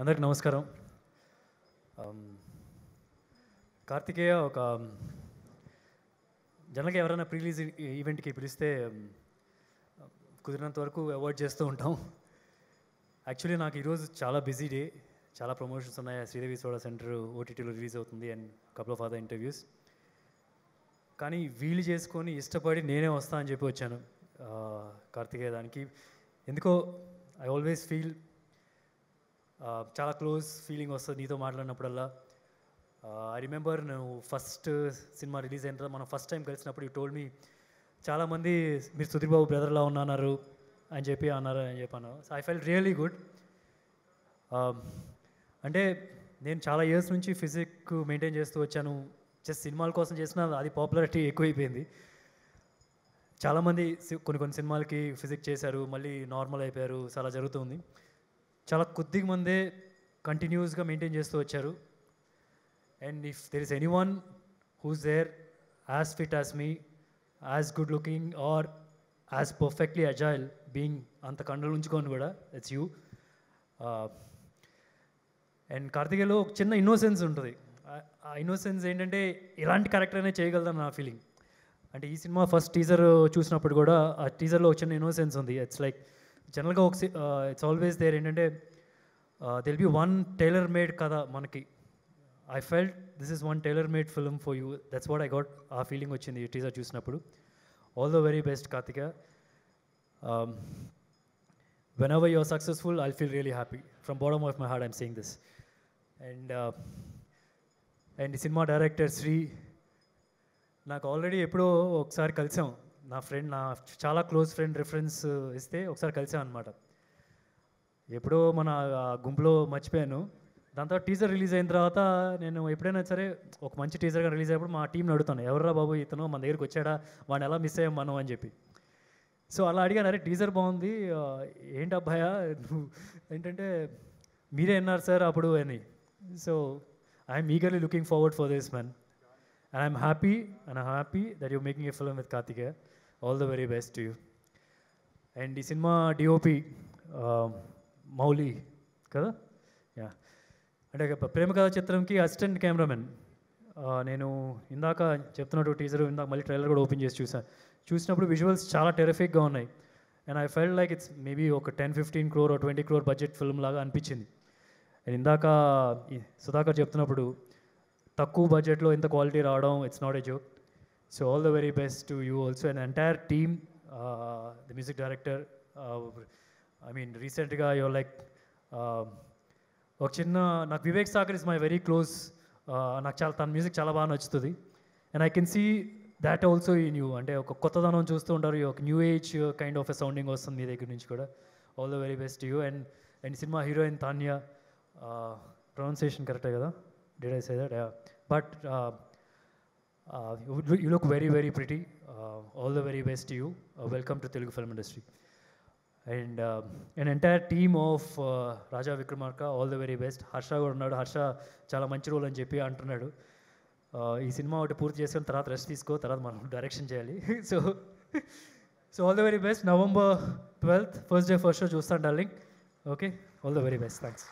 అందరికి నమస్కారం కార్తికేయ ఒక జనరల్గా ఎవరైనా ప్రీలీజ్ ఈవెంట్కి పిలిస్తే కుదిరినంత వరకు అవాయిడ్ చేస్తూ ఉంటాం యాక్చువల్లీ నాకు ఈరోజు చాలా బిజీ డే చాలా ప్రమోషన్స్ ఉన్నాయి శ్రీదేవి సోడా సెంటర్ ఓటీటీలో రిలీజ్ అవుతుంది and couple of other interviews కానీ వీలు చేసుకొని ఇష్టపడి నేనే వస్తా అని చెప్పి వచ్చాను కార్తికేయ దానికి ఎందుకో ఐ ఆల్వేస్ ఫీల్ చాలా క్లోజ్ ఫీలింగ్ వస్తుంది నీతో మాట్లాడినప్పుడల్లా ఐ రిమెంబర్ నువ్వు ఫస్ట్ సినిమా రిలీజ్ అయిన తర్వాత మనం ఫస్ట్ టైం కలిసినప్పుడు ఈ టోల్ మీ చాలామంది మీరు సుధీర్ బాబు బ్రదర్లా ఉన్నారు అని చెప్పి అన్నారు అని చెప్పాను so I felt really good అంటే నేను చాలా ఇయర్స్ నుంచి ఫిజిక్ మెయింటైన్ చేస్తూ వచ్చాను జస్ట్ సినిమాల కోసం చేసిన అది పాపులారిటీ ఎక్కువైపోయింది చాలామంది కొన్ని కొన్ని సినిమాలకి ఫిజిక్ చేశారు మళ్ళీ నార్మల్ అయిపోయారు సో అలా జరుగుతుంది చాలా కొద్ది మందే కంటిన్యూస్గా మెయింటైన్ చేస్తూ వచ్చారు and if there is any one who's there as fit as me as good looking or as perfectly agile being అంత కండలు ఉంచుకొని కూడా ఇట్స్ యూ అండ్ uh, కార్తికేయలో ఒక చిన్న ఇన్నోసెన్స్ ఉంటుంది ఆ ఇన్నోసెన్స్ ఏంటంటే ఇలాంటి క్యారెక్టర్ అనేది చేయగలదని నా ఫీలింగ్ అంటే ఈ సినిమా ఫస్ట్ టీజర్ చూసినప్పుడు కూడా ఆ టీజర్లో ఒక చిన్న ఇన్నోసెన్స్ ఉంది ఇట్స్ లైక్ జనరల్గా ఒక ఇట్స్ ఆల్వేస్ దేర్ ఏంటంటే this'll be one tailor made కథ మనకి I felt this is one tailor made film for you that's what I got ఆ ఫీలింగ్ వచ్చింది ఈ టీజర్ చూసినప్పుడు all the very best Karthika whenever you're successful I feel really happy from bottom of my heart I'm seeing this and and సినిమా director Sri నాకు already ఎప్పుడో ఒకసారి కలిసాం నా ఫ్రెండ్ నా చాలా క్లోజ్ ఫ్రెండ్ రిఫరెన్స్ ఇస్తే ఒకసారి కలిసామన్నమాట ఎప్పుడో మన గుంపులో మర్చిపోయాను దాని తర్వాత టీజర్ రిలీజ్ అయిన తర్వాత నేను ఎప్పుడైనా సరే ఒక మంచి టీజర్గా రిలీజ్ అయినప్పుడు మా టీంని అడుగుతాను ఎవర్రా బాబు ఇతను మన దగ్గరికి వచ్చాడా వాడిని ఎలా మిస్ అయ్యాం మనం అని చెప్పి సో అలా అడిగాను అరే టీజర్ బాగుంది ఏంటి అబ్బాయా నువ్వు ఏంటంటే మీరే విన్నారు సార్ అప్పుడు అని so I'm eagerly looking forward for this man And I'm happy and I'm happy that you making a film with Karthikeya. All the very best to you. And ఈ సినిమా డిఓపి మౌలి కదా యా అంటే ప్రేమ కథా చిత్రంకి assistant cameraman నేను ఇందాక చెప్తున్నట్టు teaser ఇందాక మళ్ళీ ట్రైలర్ కూడా ఓపెన్ చేసి చూసాను చూసినప్పుడు విజువల్స్ చాలా టెరిఫిక్గా ఉన్నాయి and I felt like it's maybe ఒక ten fifteen crore twenty crore budget film లాగా అనిపించింది అండ్ ఇందాక సుధాకర్ చెప్తున్నప్పుడు తక్కువ బడ్జెట్లో ఇంత క్వాలిటీ రావడం it's not a joke so all the very best to you also and entire team the music director I mean రీసెంట్గా యువర్ లైక్ ఒక చిన్న నాకు Vivek Sagar is my very close నాకు చాలా తన మ్యూజిక్ చాలా బాగా నచ్చుతుంది and I can see that also in you అంటే ఒక కొత్తదనం చూస్తూ ఉంటారు ఒక new age kind of a sounding వస్తుంది మీ దగ్గర నుంచి కూడా all the very best you and and సినిమా హీరోయిన్ తాన్య ప్రొనౌన్సియేషన్ కరెక్టే కదా Did I say that? Yeah. But uh, uh, you look very, very pretty. Uh, all the very best to you. welcome to Telugu film industry. And an entire team of Raja Vikramarka, all the very best. Harsha కూడా ఉన్నాడు హర్ష చాలా మంచి role అని చెప్పి అంటున్నాడు ఈ cinema ఒకటి పూర్తి చేసుకుని తర్వాత రెస్ట్ తీసుకో తర్వాత మనం డైరెక్షన్ చేయాలి so so all the very best November twelfth first day first show చూస్తాను darling okay all the very best thanks